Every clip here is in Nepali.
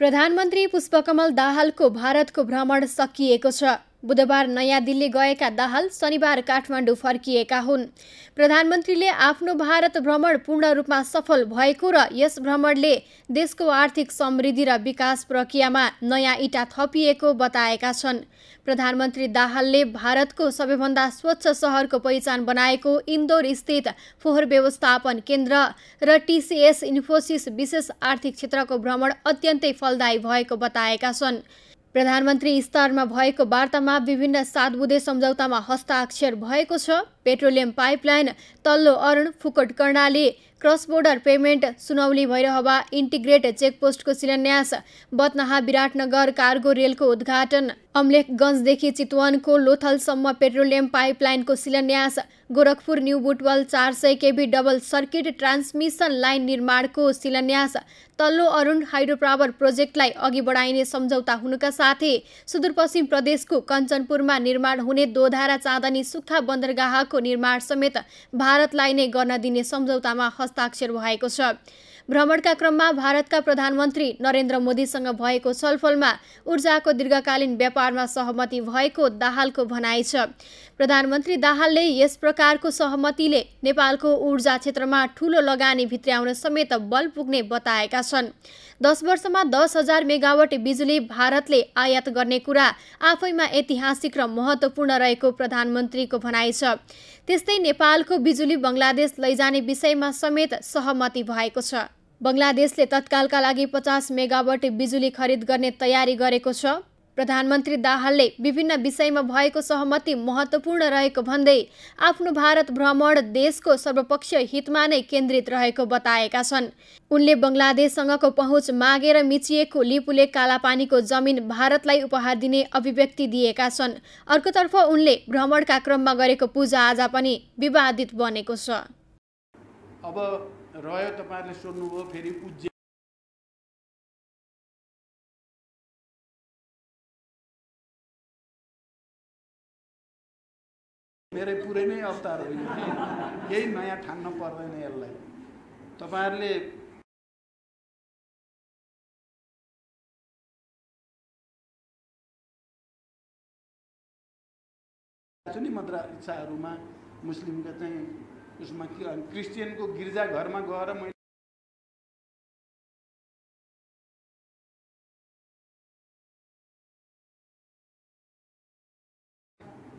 प्रधानमन्त्री पुष्पकमल दाहालको भारतको भ्रमण सकिएको छ बुधबार नयाँ दिल्ली गएका दाहाल शनिबार काठमाडौँ फर्किएका हुन् प्रधानमन्त्रीले आफ्नो भारत भ्रमण पूर्ण रूपमा सफल भएको र यस भ्रमणले देशको आर्थिक समृद्धि र विकास प्रक्रियामा नयाँ इँटा थपिएको बताएका छन् प्रधानमन्त्री दाहालले भारतको सबैभन्दा स्वच्छ सहरको पहिचान बनाएको इन्दोर स्थित फोहोर व्यवस्थापन केन्द्र र टिसिएस इन्फोसिस विशेष आर्थिक क्षेत्रको भ्रमण अत्यन्तै फलदायी भएको बताएका छन् प्रधानमन्त्री स्तरमा भएको वार्तामा विभिन्न सात बुधे सम्झौतामा हस्ताक्षर भएको छ पेट्रोलियम पाइपलाइन तल्लो Arun Phukot Karnali cross border payment Sunauli Bhairahawa integrate चेकपोस्टको शिलान्यास बत्नहा विराटनगर कार्गो रेलको उद्घाटन अम्लेखगञ्जदेखि चितवनको लोथलसम्म पेट्रोलियम पाइपलाइनको शिलान्यास गोरखपुर न्यु बुटवल चार सय kV double circuit transmission line निर्माणको शिलान्यास तल्लो अरुण हाइड्रो पावर प्रोजेक्टलाई अघि बढाइने सम्झौता हुनुका साथै सुदूरपश्चिम प्रदेशको कञ्चनपुरमा निर्माण हुने दोधारा चाँदनी सुक्खा बन्दरगाह निर्माण समेत भारतलाई नै गर्न दिने सम्झौतामा हस्ताक्षर भएको छ भ्रमणका क्रममा भारतका प्रधानमन्त्री नरेन्द्र मोदीसँग भएको छलफलमा ऊर्जाको दीर्घकालीन व्यापारमा सहमति भएको दाहालको भनाइ छ प्रधानमन्त्री दाहालले यस प्रकारको सहमतिले नेपालको ऊर्जा क्षेत्रमा ठूलो लगानी भित्र्याउन समेत बल पुग्ने बताएका छन् दस वर्षमा दस हजार मेगावट बिजुली भारतले आयात गर्ने कुरा आफैमा ऐतिहासिक र महत्त्वपूर्ण रहेको प्रधानमन्त्रीको भनाइ छ त्यस्तै नेपालको बिजुली बङ्गलादेश लैजाने विषयमा समेत सहमति भएको छ बङ्गलादेशले तत्कालका लागि पचास मेगावट बिजुली खरिद गर्ने तयारी गरेको छ प्रधानमन्त्री दाहालले विभिन्न विषयमा भएको सहमति महत्त्वपूर्ण रहेको भन्दै आफ्नो भारत भ्रमण देशको सर्वपक्षीय हितमा नै केन्द्रित रहेको बताएका छन् उनले बङ्गलादेशसँगको पहुँच मागेर मिचिएको लिपुले कालापानीको जमिन भारतलाई उपहार दिने अभिव्यक्ति दिएका छन् अर्कोतर्फ उनले भ्रमणका क्रममा गरेको पूजाआजा पनि विवादित बनेको छ अब रह्यो तपाईँहरूले सोध्नुभयो फेरि उज्जै मेरै पुरै नै अवतार होइन यो केही नयाँ ठान्न पर्दैन यसलाई तपाईँहरूले जुन मद्रा इच्छाहरूमा मुस्लिमका चाहिँ उसमा के क्रिस्चियनको गिर्जाघरमा गएर मैले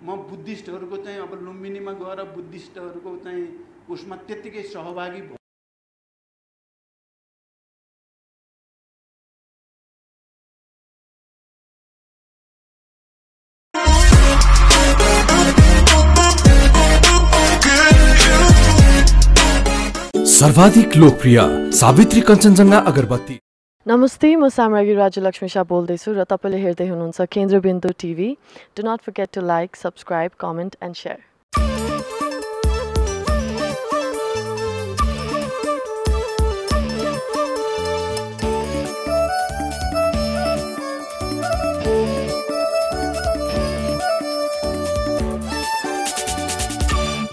म बुद्धिस्टहरूको चाहिँ अब लुम्बिनीमा गएर बुद्धिस्टहरूको चाहिँ उसमा त्यत्तिकै सहभागी सर्वाधिक लोकप्रिय सावित्री कञ्चनजङ्घा अगरबत्ती नमस्ते म साम्राजी राजलक्ष्मी शाह बोल्दैछु र तपाईँले हेर्दै हुनुहुन्छ Kendrabindu TV do not forget to like subscribe comment and share